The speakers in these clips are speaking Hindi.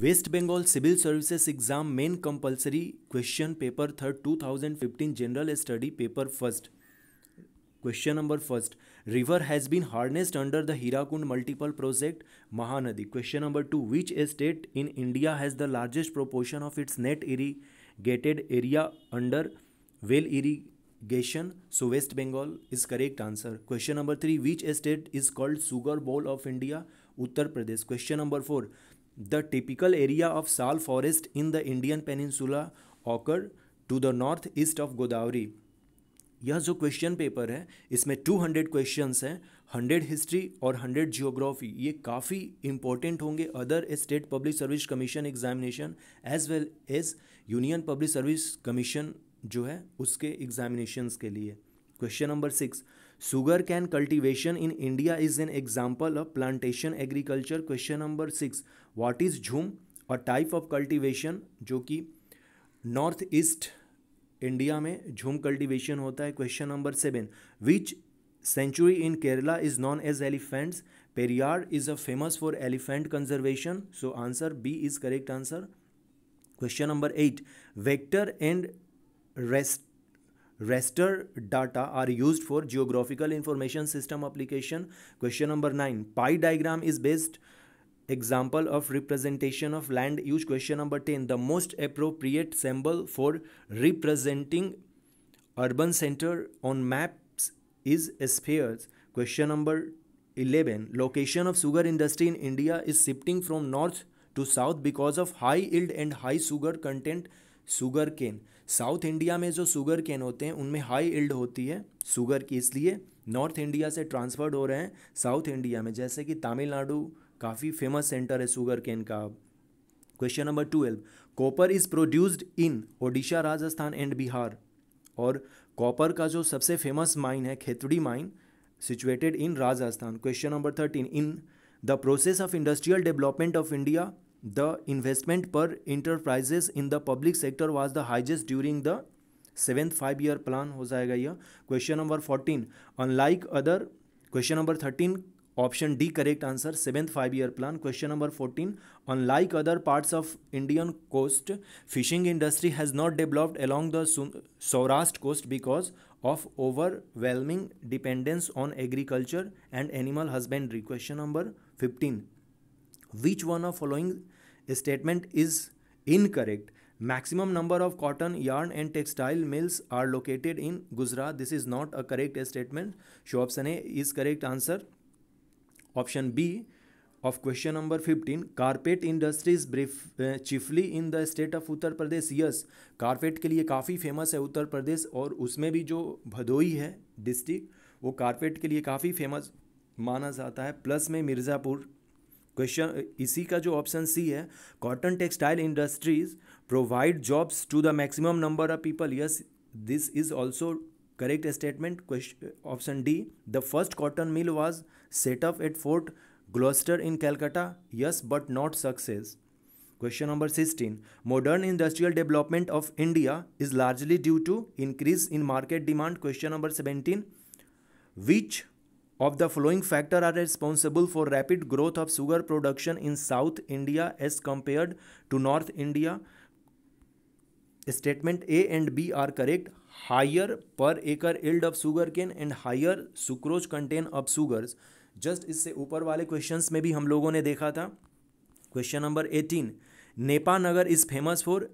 Waste Bengal civil services exam main compulsory question paper third 2015 general study paper first question number first river has been harnessed under the Hirakud multiple project Mahanadi question number two which state in India has the largest proportion of its net irrigated area under well irrigation so West Bengal is correct answer question number three which state is called sugar bowl of India Uttar Pradesh question number four the typical area of sal forest in the Indian peninsula occur to the north east of Godavari यह जो क्वेश्चन पेपर है इसमें 200 क्वेश्चंस हैं 100 हिस्ट्री और 100 जियोग्राफी ये काफ़ी इंपॉर्टेंट होंगे other state public service commission examination as well as union public service commission जो है उसके एग्जामिनेशंस के लिए question number six sugar cane cultivation in India is an example of plantation agriculture question number six what is jhum or type of cultivation जो कि नॉर्थ ईस्ट इंडिया में झूम कल्टिवेशन होता है question number seven which sanctuary in Kerala is known as elephants Periyar is a famous for elephant conservation so answer B is correct answer question number eight vector and raster raster data are used for geographical information system application. Question number 9. Pie diagram is based example of representation of land use. Question number 10. The most appropriate symbol for representing urban center on maps is spheres. Question number 11. Location of sugar industry in India is shifting from north to south because of high yield and high sugar content sugar cane. South India में जो शुगर कैन होते हैं उनमें हाई इल्ड होती है शुगर की इसलिए नॉर्थ इंडिया से ट्रांसफर्ड हो रहे हैं साउथ इंडिया में जैसे कि तमिलनाडु काफ़ी फेमस सेंटर है शुगर कैन का question number twelve copper is produced in Odisha Rajasthan and Bihar और कॉपर का जो सबसे फेमस माइन है Khetri mine situated in Rajasthan question number thirteen in the process of industrial development of India the investment per enterprises in the public sector was the highest during the seventh five-year plan ho jayega ye question number 14 unlike other question number 13 option d correct answer seventh five-year plan question number 14 unlike other parts of indian coast fishing industry has not developed along the saurashtra coast because of overwhelming dependence on agriculture and animal husbandry question number 15 which one of following statement is incorrect. Maximum number of cotton, yarn and textile mills are located in Gujarat. This is not a correct statement. So option A is correct answer. Option B of question number 15 carpet industries brief, uh, chiefly in the state of uttar pradesh yes carpet ke liye kafi famous hai uttar pradesh aur usme bhi jo bhadohi hai district wo carpet ke liye kafi famous mana jata hai plus mein mirzapur question uh, इसी का जो ऑप्शन सी है cotton textile industries provide jobs to the maximum number of people yes this is also correct statement question option D the first cotton mill was set up at Fort Gloster in Calcutta yes but not success question number sixteen modern industrial development of India is largely due to increase in market demand question number seventeen which of the flowing factor are responsible for rapid growth of sugar production in South India as compared to North India statement A and B are correct higher per acre yield of sugar cane and higher sucrose content of sugars just इससे ऊपर वाले क्वेश्चन में भी हम लोगों ने देखा था question number eighteen Nepa Nagar is famous for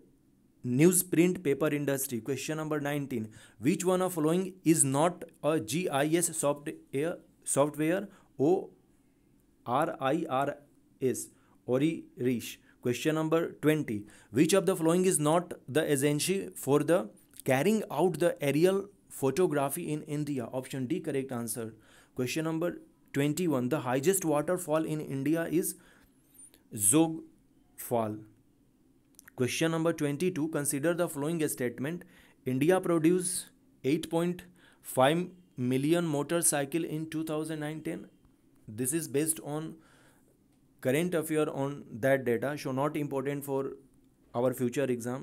newsprint paper industry question number nineteen which one of following is not a G I S software software O R I R S Orirish. Question number 20. Which of the following is not the agency for the carrying out the aerial photography in India? Option D, correct answer. Question number 21. The highest waterfall in India is Zog Fall. Question number 22. Consider the following statement. India produces 8.5 million motorcycle in two thousand nineteen. this is based on current affair on that data so not important for our future exam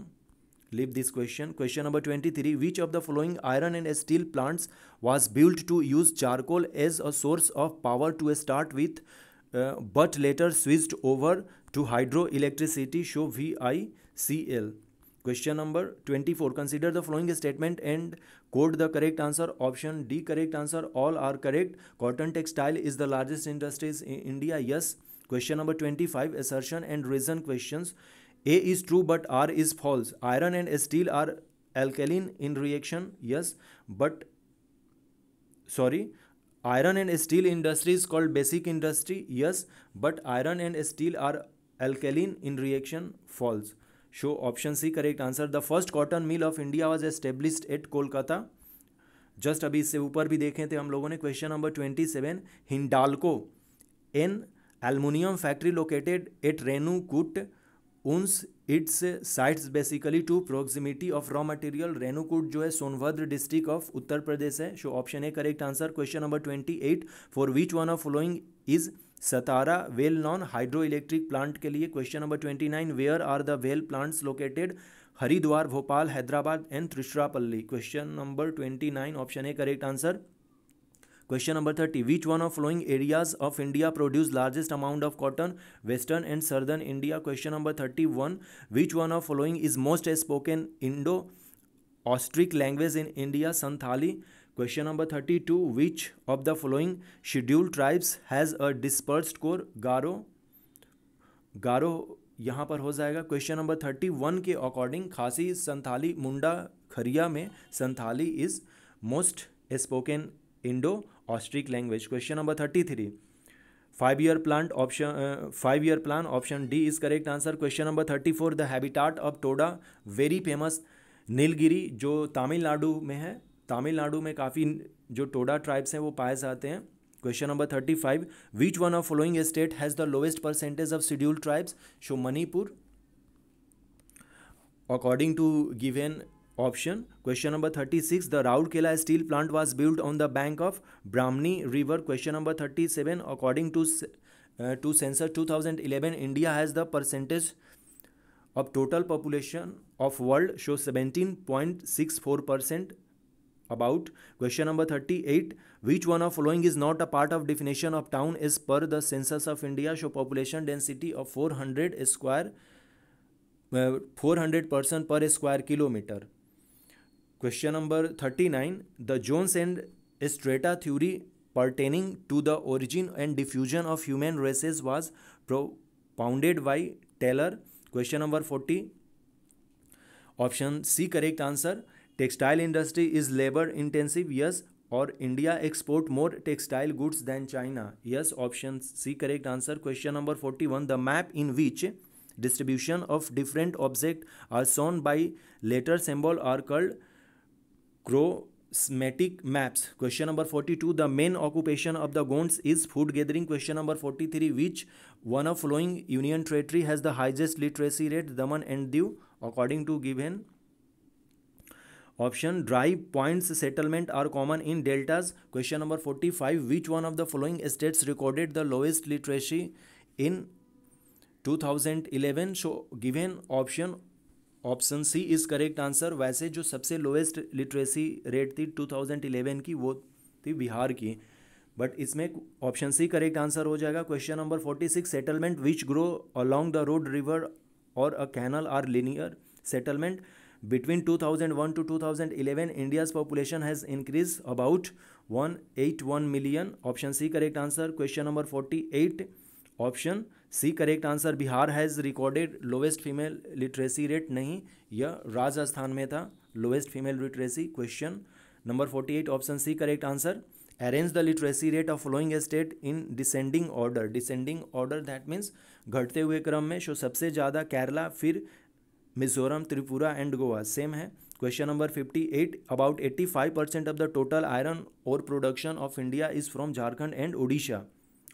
leave this question question number 23 which of the following iron and steel plants was built to use charcoal as a source of power to start with uh, but later switched over to hydroelectricity Show vicl Question number 24. Consider the following statement and quote the correct answer. Option D correct answer. All are correct. Cotton textile is the largest industry in India. Yes. Question number 25. Assertion and reason questions. A is true but R is false. Iron and steel are alkaline in reaction. Yes. But sorry. Iron and steel industry is called basic industry. Yes. But iron and steel are alkaline in reaction. False. So option C correct answer the first cotton mill of India was establish at Kolkata just अभी इससे ऊपर भी देखे थे तो हम लोगों ने question number twenty seven Hindalco an aluminium factory located at कुट उन्स its sites basically to proximity of raw material Renukoot जो है सोनभद्र डिस्ट्रिक्ट ऑफ उत्तर प्रदेश है so option A correct answer question number twenty eight for which one of following is Satara well known hydro electric plant के लिए question number twenty nine where are the वेल plants located Haridwar Bhopal Hyderabad and त्रिशरापल्ली question number twenty nine option A correct answer question number thirty which one of following areas of India produce largest amount of cotton western and southern India question number thirty one which one of following is most spoken Indo Austric language in India Santhali question number thirty two which of the following schedule tribes has a dispersed core Garo Garo यहाँ पर हो जाएगा क्वेश्चन नंबर थर्टी वन के अकॉर्डिंग खासी संथाली मुंडा खरिया में Santhali is most spoken Indo Austric language question number thirty three five year plan option five year plan option D is correct answer question number thirty four the habitat of Toda very famous Nilgiri जो तमिलनाडु में है तमिलनाडु में काफ़ी जो टोडा ट्राइब्स हैं वो पाए जाते हैं question number thirty five which one of following state has the lowest percentage of schedule tribes so Manipur according to given option question number thirty six the Rourkela steel plant was build on the bank of Brahmani river question number thirty seven according to to census two thousand eleven India has the percentage of total population of world so seventeen point six four percent about question number thirty eight which one of following is not a part of definition of town is per the census of India so population density of four hundred square four hundred percent per square kilometre question number thirty nine the zones and strata theory pertaining to the origin and diffusion of human races was propounded by Taylor question number forty option C correct answer textile industry is labor intensive yes or india export more textile goods than china yes option c correct answer question number 41 the map in which distribution of different objects are shown by letter symbol are called chromatic maps question number 42 the main occupation of the gonds is food gathering question number 43 which one of following union territory has the highest literacy rate daman and diu according to given option dry points settlement are common in deltas question number forty five which one of the following states recorded the lowest literacy in two thousand eleven so given option option C is correct answer वैसे जो सबसे लोएस्ट लिटरेसी रेट थी टू थाउजेंड इलेवन की वो थी बिहार की बट इसमें ऑप्शन सी करेक्ट आंसर हो जाएगा question number forty six settlement which grow along the road river or a canal are linear settlement between 2001 thousand one to two thousand eleven India's population has increase about one eight one million option C correct answer question number forty eight option C correct answer Bihar has recorded lowest female literacy rate नहीं यह राजस्थान में था lowest female literacy question number forty eight option C correct answer arrange the literacy rate of following state in descending order descending order that means घटते हुए क्रम में शो सबसे ज़्यादा केरला फिर मिजोरम त्रिपुरा एंड गोवा सेम है question number 58 about 85 percent of the total iron ore production of India is from Jharkhand and Odisha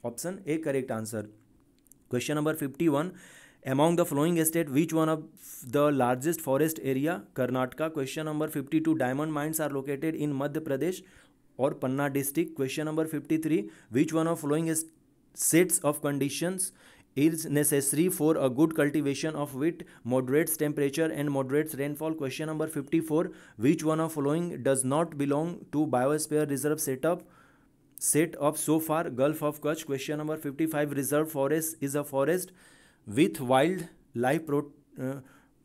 option A correct answer question number 51 among the following state which one of the largest forest area Karnataka question number 52 diamond mines are located in Madhya Pradesh और Panna district question number 53 which one of following sets of conditions is necessary for a good cultivation of wheat moderates temperature and moderates rainfall question number 54 which one of following does not belong to biosphere reserve setup set up so far gulf of kutch question number 55 reserve forest is a forest with wild life pro uh,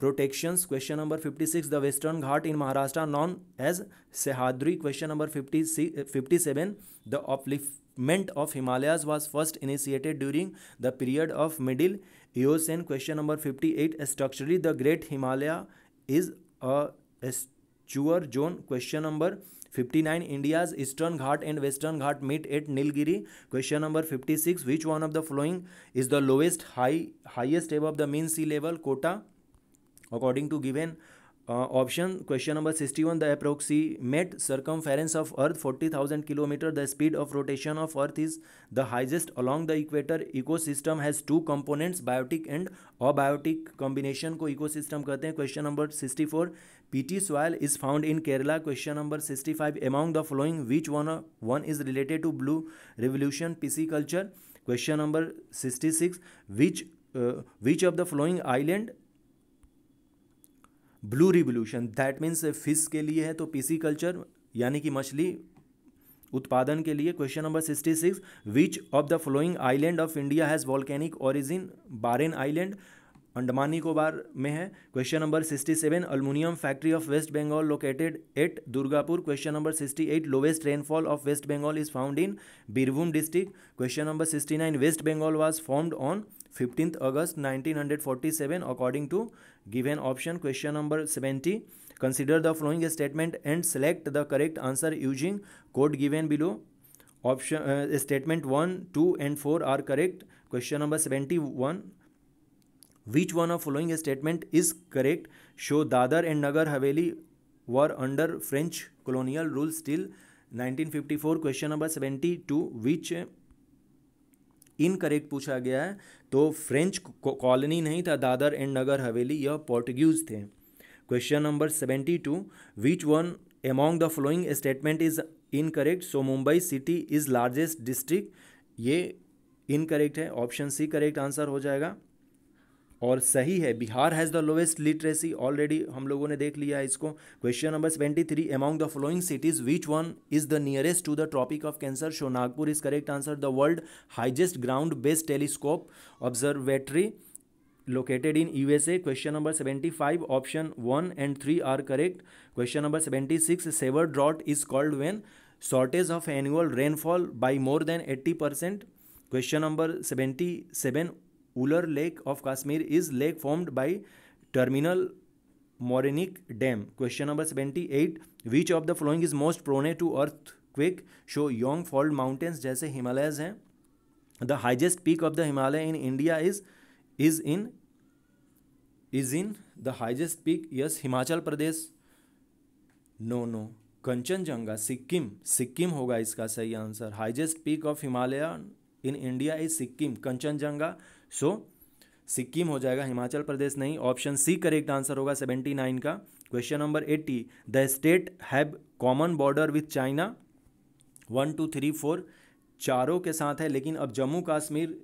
protections question number 56 the western ghat in maharashtra known as sehadri question number 50, uh, 57 the uplift development of Himalayas was first initiated during the period of Middle Eocene. Question number 58. Structurally, the Great Himalaya is a estuary zone. Question number 59 india's eastern ghat and western ghat meet at nilgiri question number 56 which one of the following is the lowest high highest above the mean sea level quota according to given option question number sixty one the circumference of earth forty thousand kilometre the speed of rotation of earth is the highest along the equator eco system has two components biotic and abiotic combination को इको सिस्टम कहते हैं question number sixty four P T soil is found in Kerala question number sixty five among the following which one one is related to blue revolution culture question number sixty six which which of the following island blue revolution that means fish के लिए है तो पीसी कल्चर यानी कि मछली उत्पादन के लिए question number sixty six which of the following island of India has volcanic origin Barren Island Andaman Nicobar में है question number sixty seven aluminium factory of West Bengal located at Durgapur question number sixty eight lowest rainfall of West Bengal is found in Birbhum district question number sixty nine West Bengal was formed on fifteenth August nineteen hundred forty seven according to given option question number seventy consider the following statement and select the correct answer using code given below option statement one two and four are correct question number seventy one which one of following statement is correct so Dadra and Nagar Haveli were under French colonial rule still nineteen fifty four question number seventy two which incorrect पूछा गया है तो फ्रेंच कॉलोनी नहीं था दादर एंड नगर हवेली यह पोर्टुगीज थे question number seventy two which one among the following is incorrect so Mumbai city is largest district ये इनकरेक्ट है ऑप्शन सी करेक्ट आंसर हो जाएगा और सही है Bihar has the lowest literacy already हम लोगों ने देख लिया है इसको question number twenty three among the following cities which one is the nearest to the tropic of cancer so Nagpur is correct answer the world highest ground based telescope observatory located in U S A question number seventy five option one and three are correct question number seventy six severe drought is called when shortage of annual rainfall by more than eighty percent question number seventy seven Wular lake of Kashmir is lake formed by terminal morainic dam question number seventy eight which of the following is most prone to earthquake show Yong fold mountains जैसे हिमालयज हैं the highest peak of the Himalaya in India is is in is in the highest peak yes Himachal Pradesh no no Kanchenjunga Sikkim Sikkim होगा इसका सही answer highest peak of Himalaya in India is Sikkim Kanchenjunga so Sikkim हो जाएगा हिमाचल प्रदेश नहीं ऑप्शन सी करेक्ट आंसर होगा सेवेंटी नाइन का question number eighty the state have common border with China one to three four चारों के साथ है लेकिन अब जम्मू कश्मीर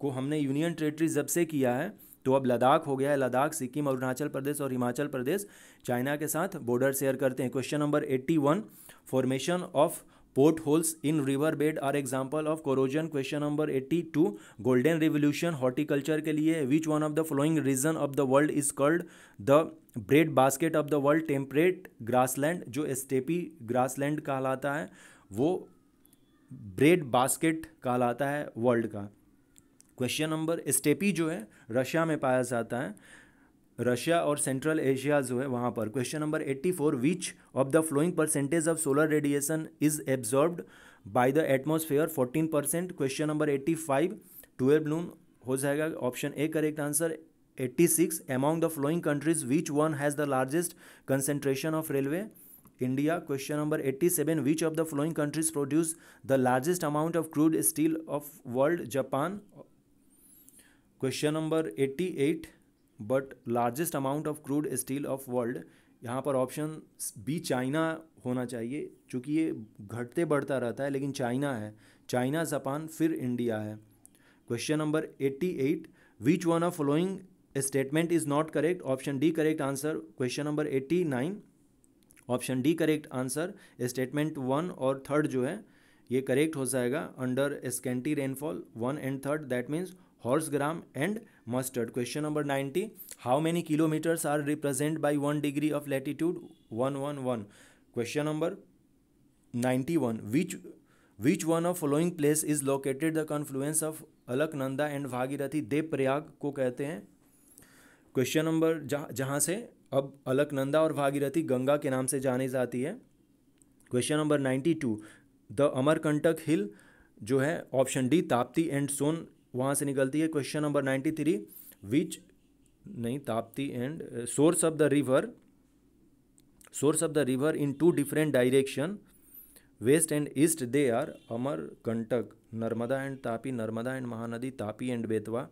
को हमने यूनियन टेरेटरी जब से किया है तो अब लद्दाख हो गया है लद्दाख सिक्किम अरुणाचल प्रदेश और हिमाचल प्रदेश चाइना के साथ बॉर्डर शेयर करते हैं question number eighty one formation of potholes in river bed are example of corrosion question number eighty two golden revolution horticulture के लिए which one of the following region of the world is called the bread basket of the world temperate grassland जो एस्टेपी ग्रास लैंड कहलाता है वो ब्रेड बास्केट कहलाता है वर्ल्ड का क्वेश्चन नंबर स्टेपी जो है रशिया में पाया जाता है रशिया और सेंट्रल एशिया जो है वहाँ पर question number eighty four which of the following percentage of solar radiation is absorbed by the atmosphere fourteen percent question number eighty five twelve noon हो जाएगा option A correct answer eighty six among the following countries which one has the largest concentration of railway India question number eighty seven which of the following countries produce the largest amount of crude steel of world Japan question number eighty eight but largest amount of crude steel of world यहाँ पर ऑप्शन बी चाइना होना चाहिए चूँकि ये घटते बढ़ता रहता है लेकिन चाइना है चाइना जापान फिर इंडिया है question number eighty eight which one of following statement is not correct option D correct answer question number eighty nine option D correct answer statement one और थर्ड जो है ये करेक्ट हो जाएगा under scanty rainfall one and third that means horse gram and mustard question number ninety how many kilometers are represent by one degree of latitude one one one question number ninety one which which one of following place is located the confluence of Alaknanda and Bhagirathi Devprayag को कहते हैं क्वेश्चन नंबर जहाँ जहाँ से अब अलकनंदा और भागीरथी गंगा के नाम से जानी जाती है question number ninety two the Amarkantak hill जो है option D Tapti and Son वहाँ से निकलती है question number ninety three which नहीं Tapti and source of the river source of the river in two different direction west and east they are Amarkantak Narmada and Tapi Narmada and Mahanadi Tapi and Betwa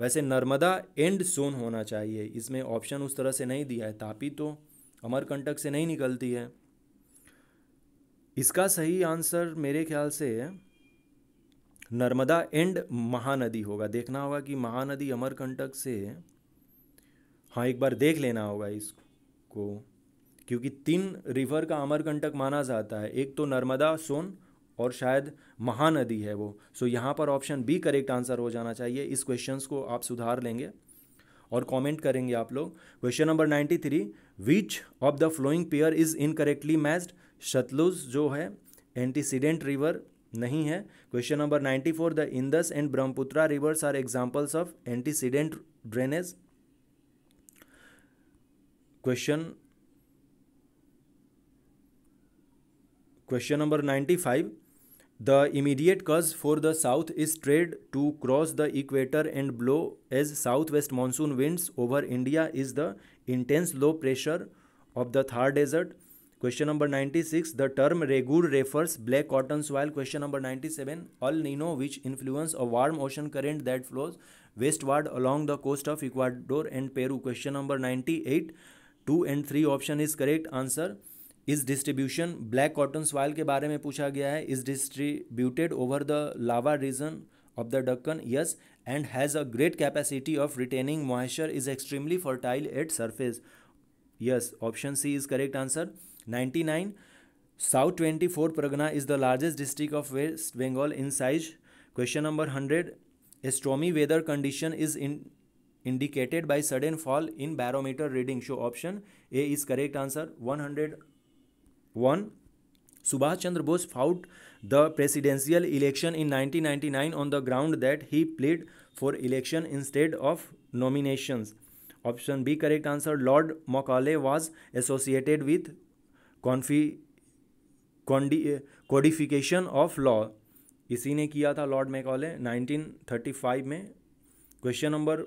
वैसे नर्मदा एंड सोन होना चाहिए इसमें ऑप्शन उस तरह से नहीं दिया है तापी तो अमरकंटक से नहीं निकलती है इसका सही आंसर मेरे ख्याल से है नर्मदा एंड महानदी होगा देखना होगा कि महानदी अमरकंटक से हाँ एक बार देख लेना होगा इसको क्योंकि तीन रिवर का अमरकंटक माना जाता है एक तो नर्मदा सोन और शायद महानदी है वो सो यहाँ पर ऑप्शन बी करेक्ट आंसर हो जाना चाहिए इस क्वेश्चन को आप सुधार लेंगे और कमेंट करेंगे आप लोग question number ninety three which of the following pair is incorrectly matched Sutlej जो है एंटीसीडेंट रिवर नहीं है question number ninety four the Indus and Brahmaputra rivers are examples of antecedent drainage question question number ninety five the immediate cause for the south is trade to cross the equator and blow as south west monsoon winds over India is the intense low pressure of the Thar desert question number 96 the term regur refers black cotton soil question number 97 El Nino which influence a warm ocean current that flows westward along the coast of Ecuador and Peru question number 98 two and three option is correct answer इस डिस्ट्रीब्यूशन ब्लैक कॉटन सॉइल के बारे में पूछा गया है is distributed over the lava region of the Deccan yes and has a great capacity of retaining moisture is extremely fertile at surface yes option C is correct answer 99 South 24 Pargana is the largest district of West Bengal in size. Question number 100 A stormy weather condition is in indicated by sudden fall in barometer reading. Show option A is correct answer 101 Subhash Chandra Bose fought the presidential election in 1999 on the ground that he played for election instead of nominations. Option B correct answer Lord Macaulay was associated with कॉन्फी कॉन्डी ऑफ लॉ इसी ने किया था लॉर्ड मैकॉले 1935 में क्वेश्चन नंबर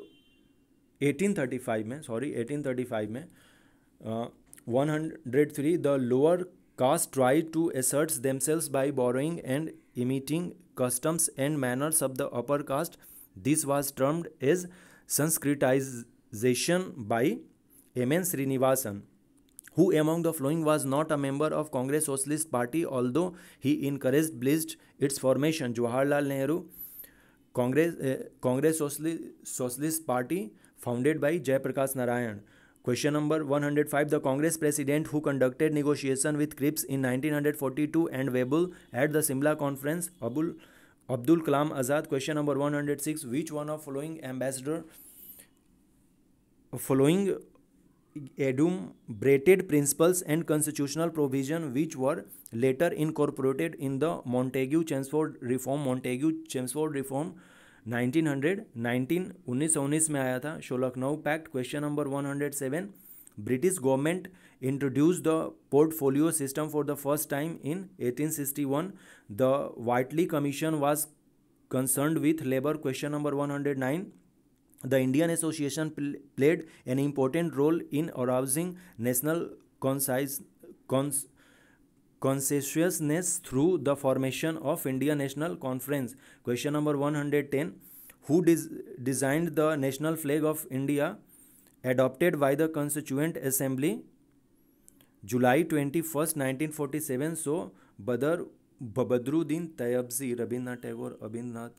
1835 में सॉरी 1835 में one hundred three the lower caste try to asserts themselves by borrowing and imitating customs and manners of the upper caste this was termed as Sanskritisation by M N Srinivasan who among the following was not a member of Congress Socialist Party although he encouraged its formation Jawaharlal Nehru Congress uh, Congress Socialist, Socialist Party founded by Jayaprakash Narayan Question number 105 The Congress president who conducted negotiation with Cripps in 1942 and Webel at the Simla conference Abul Abdul Kalam Azad question number 106 which one of following ambassador following ब्रेटेड principles and constitutional provision which were later incorporated in the Montagu Chelmsford reform Montagu Chelmsford reform 1919 hundred में आया था शोलखनऊ pact question number 107 British government introduce the portfolio system for the first time in 1861 the vitally commission was concern with labour question number 109 the Indian Association pl played an important role in arousing national conscience. Cons conscientiousness through the formation of Indian National Conference. Question number 110. Who designed the national flag of India adopted by the Constituent Assembly July 21st, 1947? So, Badr, Babadruddin Tayabzi, Rabindranath Tagore, Abindranath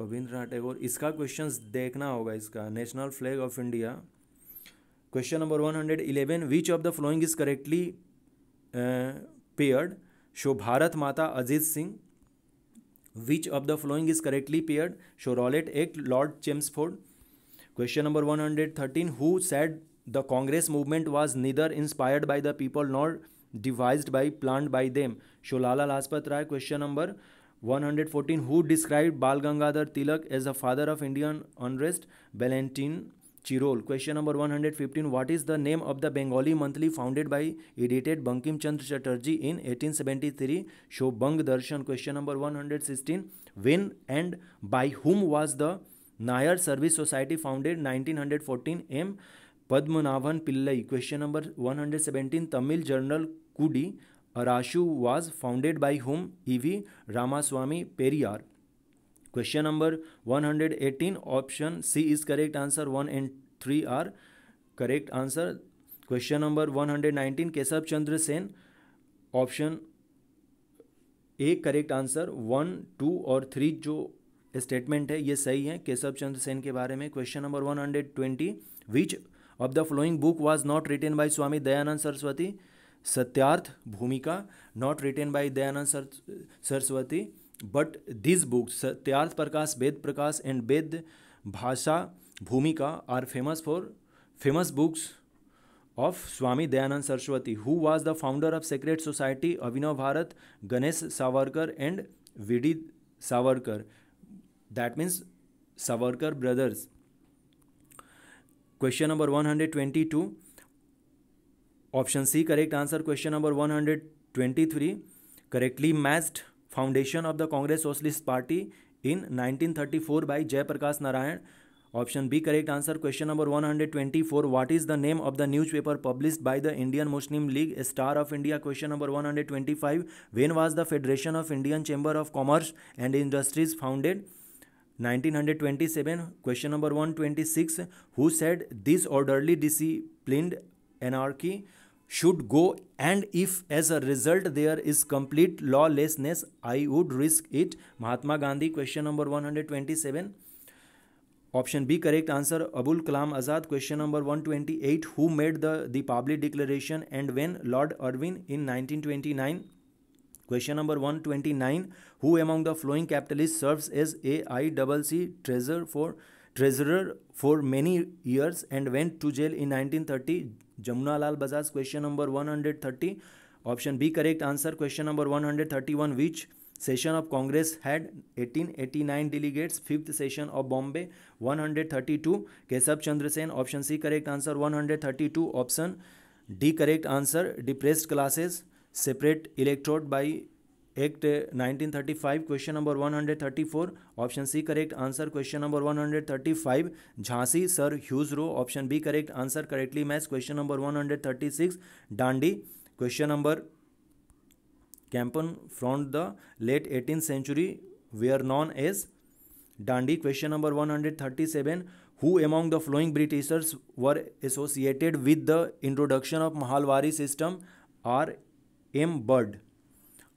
Rabindranath Tagore इसका क्वेश्चन देखना होगा इसका national flag of India question number one hundred eleven which of the following is correctly paired so Bharat Mata Ajit Singh which of the following is correctly paired so Rowlatt act Lord Chelmsford question number one hundred thirteen who said the Congress movement was neither inspired by the people not devised by plan by them so Lala Lajpat Rai question number 114 who described bal gangadhar tilak as the father of indian unrest valentin Chirol question number 115 what is the name of the Bengali monthly founded by edited Bankim Chandra Chatterjee in 1873 show बंग दर्शन question number 116 when and by हुम was the Nair service society founded 1914 M Padmanabhan Pillai question number 117 Tamil journal कुडी Arashu was founded by whom? E.V. Ramaswamy Periyar. Question number 118, option C is correct answer, 1 and 3 are correct answer. Question number 119, Kesab Chandra Sen, option A correct answer, 1, 2 और 3 जो स्टेटमेंट है ये सही है केशव चंद्र सेन के बारे में question number 120, which of the following book was not written by Swami Dayanand Saraswati Satyarth Bhumika not written by Dayanand Sar Saraswati but this book Satyarth Prakash Ved Prakash and Ved Bhasha Bhumika are famous four famous books of Swami Dayanand Saraswati who was the founder of secret society Abhinav Bharat Ganesh Savarkar and V D Savarkar that means Savarkar brothers question number one hundred twenty two Option C, correct answer. Question number 123. Correctly matched foundation of the Congress Socialist Party in 1934 by Jayaprakash Narayan. Option B, correct answer. Question number 124. What is the name of the newspaper published by the Indian Muslim League, Star of India? Question number 125. When was the Federation of Indian Chamber of Commerce and Industries founded? 1927. Question number 126. Who said this orderly disciplined anarchy? should go and if as a result there is complete lawlessness i would risk it mahatma gandhi question number 127 option b correct answer abul kalam azad question number 128 who made the the public declaration and when lord irwin in 1929 question number 129 who among the flowing capitalists serves as aic treasurer for treasurer for many years and went to jail in 1930 Jamuna Lal Bajaj question number 130 option B correct answer question number 131 which session of Congress had 1889 delegates fifth session of Bombay 132 Keshav Chandra Sen option C correct answer 132 option D correct answer depressed classes separate electorate by act 1935 question number 134 option C correct answer question number 135 Jhansi sir huge Rose option B correct answer correctly match question number 136 Dandi question number campaign from the late eighteen century were known as Dandi question number 137 who among the following britishers were associated with the introduction of mahalwari system R m bird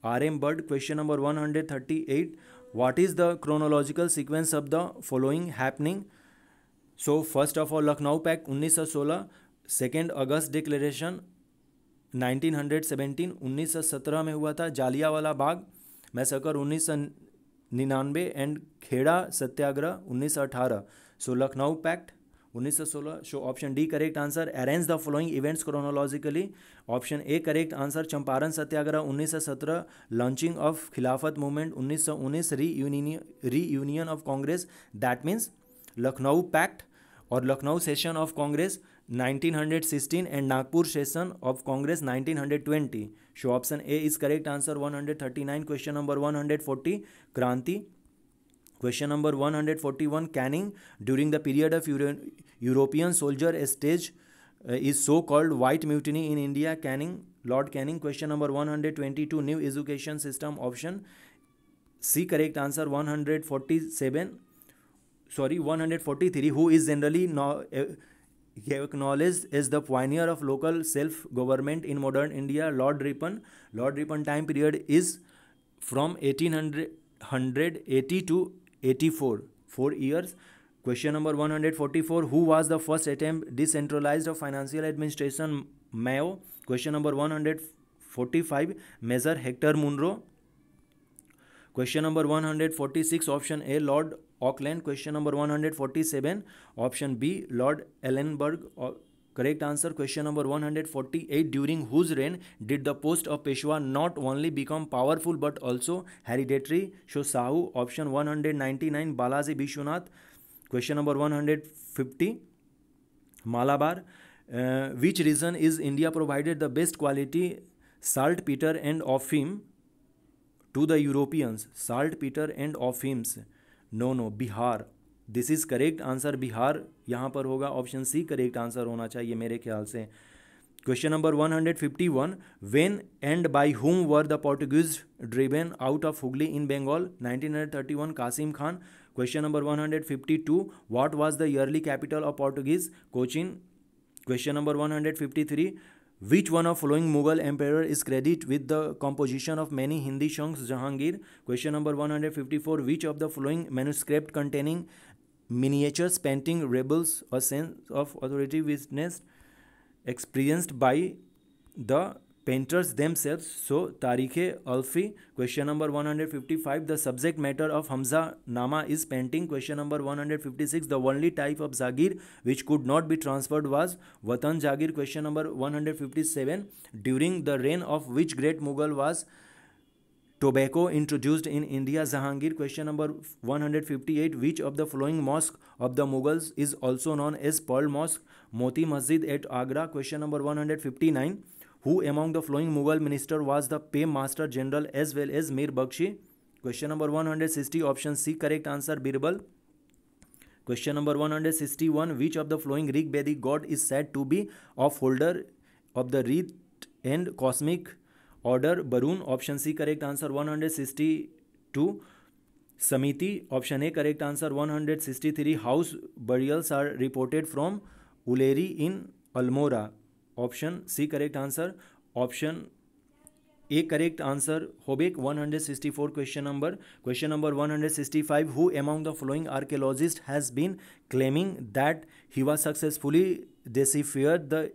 R M Bird question number one hundred thirty eight what is the chronological sequence of the following happening so first of all Lucknow pact उन्नीस सौ सोलह second August declaration nineteen hundred seventeen उन्नीस सौ सत्रह में हुआ था जालिया वाला बाग मैसकर उन्नीस सौ निन्यानवे एंड खेड़ा सत्याग्रह उन्नीस सौ अठारह so Lucknow pact 1916 so option D correct answer arrange the following events chronologically option A correct answer Champaran Satyagraha 1917 launching of Khilafat movement 1919 reunion of Congress that means Lucknow pact और Lucknow session of Congress 1916 and Nagpur session of Congress 1920 so option A is correct answer 139 question number 140 क्रांति Question number 141 Canning during the period of Euro European soldier stage uh, is so called white mutiny in India. Canning, Lord Canning. Question number 122 New education system option. C correct answer 147. Sorry, 143. Who is generally now uh, acknowledged as the pioneer of local self government in modern India? Lord Ripon. Lord Ripon time period is from 1800 180 to eighty four four years question number one hundred forty four who was the first attempt decentralise of financial administration Mayo question number one hundred forty five Major Hector Munro question number one hundred forty six option A Lord Auckland question number one hundred forty seven option B Lord Ellenborough correct answer question number 148 during whose reign did the post of Peshwa not only become powerful but also hereditary so Shahu option 199 hundred Balaji Vishwanath question number 150 Malabar which region is India provided the best quality saltpetre and of him to the Europeans saltpetre and of hims no no Bihar this is correct answer Bihar यहाँ पर होगा ऑप्शन सी करेक्ट आंसर होना चाहिए मेरे ख्याल से question number 151 when and by whom were the Portuguese driven out of Hugli in Bengal 1931 Qasim Khan question number 152 what was the early capital of Portuguese Cochin question number 153 which one of following Mughal emperor is credit with the composition of many Hindi songs Jahangir question number one hundred fifty four which of the following manuscript containing miniatures painting rebels a sense of authority witnessed experienced by the painters themselves so tarikh alfi question number 155 the subject matter of hamza nama is painting question number 156 the only type of zagir which could not be transferred was watan zagir question number 157 during the reign of which great mughal was uh, tobacco introduced in India Jahangir question number 158 hundred fifty eight which of the following mosque of the Mughals is also known as pearl mosque Moti Masjid at Agra question number one hundred fifty nine who among the following Mughal minister was the paymaster general as well as Mir Bakhshi question number one hundred sixty option C correct answer Birbal question number one hundred sixty one which of the following Rig बेदी god is said to be of holder of the rita and cosmic order Varun option C correct answer one hundred sixty two samiti option A correct answer one hundred sixty three house burials are reported from Uleri in Almora option C correct answer option A correct answer होबेक four question number question number one hundred sixty five who among the following archaeologist has been claiming that he was successfully decipher the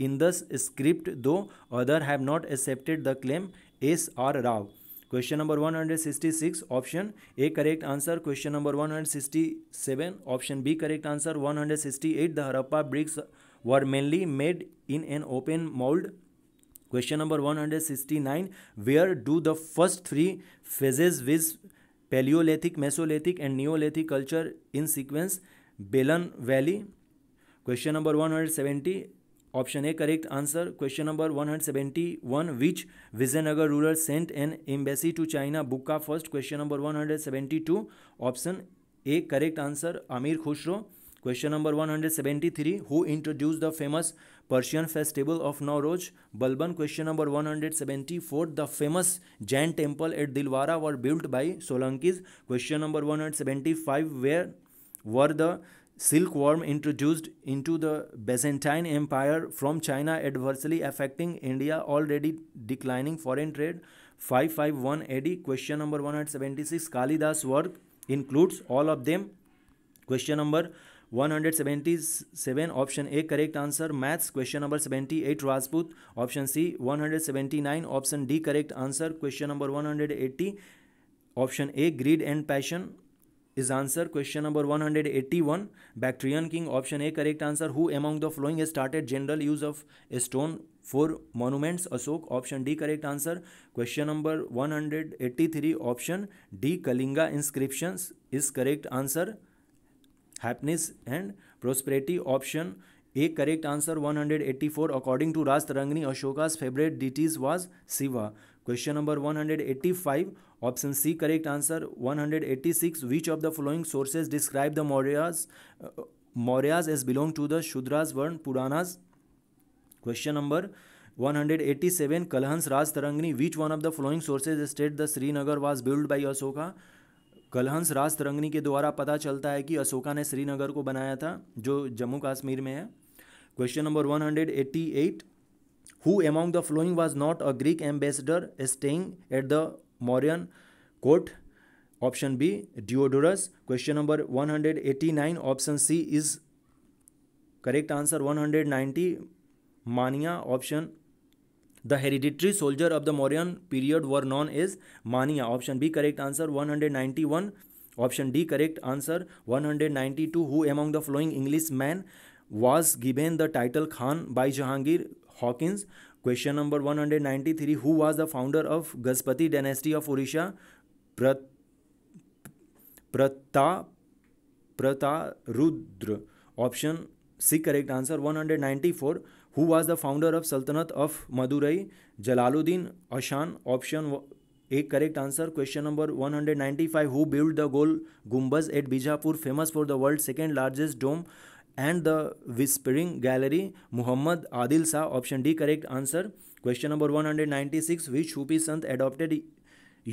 in the script though other have not accepted the claim S R Rao question number 166 option A correct answer question number 167 option B correct answer 168 the Harappa bricks were mainly made in an open mould question number 169 where do the first three phases viz palaeolithic mesolithic and neolithic culture in sequence Belan valley question number 170 option A correct answer question number 171 which Vijayanagar ruler sent an embassy to China Bukka first question number 172 option A correct answer Amir Khusrau question number 173 who introduce the famous Persian festival of Nauroz Balban question number 174 the famous Jain temple at Dilwara were built by Solankis question number 175 where were the silkworm introduced into the Byzantine Empire from China adversely affecting India already declining foreign trade 551 AD question number 176 Kalidas work includes all of them question number 177 option A correct answer maths question number 78 Rajput option C 179 option D correct answer question number 180 option A greed and passion is answer question number 181 Bactrian king option A correct answer who among the following started general use of stone for monuments Ashok option D correct answer question number 183 option D Kalinga inscriptions is correct answer happiness and prosperity option A correct answer 184 according to Rajatarangini Ashoka's favourite deities was Shiva question number 185 option C correct answer 186 hundred eighty six which of the following sources describe the Mauryas Mauryas as belong to the Shudras varna Puranas question number 187 Kalhana's Rajatarangini which one of the following sources state that Srinagar was build by Ashoka Kalhana's Rajatarangini के द्वारा पता चलता है कि अशोका ने श्रीनगर को बनाया था जो जम्मू कश्मीर में है question number 188 hundred eighty eight who among the following was not a Greek ambassador staying at the Mauryan court option B Diodorus question number 189 option C is correct answer 190 मानिया option the hereditary soldier of the Mauryan period were known is मानिया option B correct answer 191 option D correct answer 192 who among the following Englishman was given the title Khan by Jahangir Hawkins question number one hundred ninety three who was the founder of Gajapati dynasty of Orissa Prata Prataparudra option C correct answer one hundred ninety four who was the founder of sultanate of Madurai Jalaluddin Ahsan option एक correct answer question number one hundred ninety five who build the Gol Gumbaz at Bijapur famous for the world second largest dome and the whispering gallery Mohammad Adil Shah option D correct answer question number one hundred ninety six which Sufi संत adopted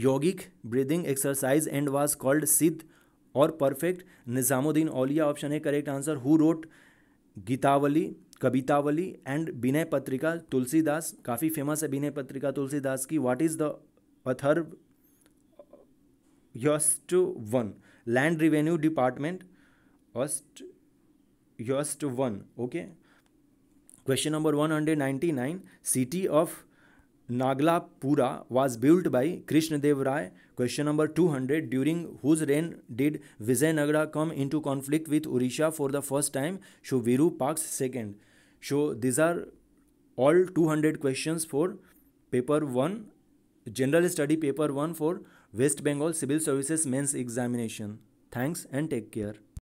yogic breathing exercise and was called siddh और perfect Nizamuddin Auliya option A correct answer who wrote Gitavali Kavitavali and Vinay Patrika Tulsidas काफ़ी फेमस है विनय पत्रिका तुलसीदास की व्हाट इज़ द अथर्व यस्ट वन लैंड रिवेन्यू डिपार्टमेंट अस्ट योस्ट one okay question number one hundred ninety nine city of Nagalapura was built by Krishnadeva Rai question number two hundred during whose reign did Vijayanagara come into conflict with Orissa for the first time शो वीरू पार्क्स सेकेंड शो these are all two hundred question for paper one general study paper one for West Bengal civil services mains examination thanks and take care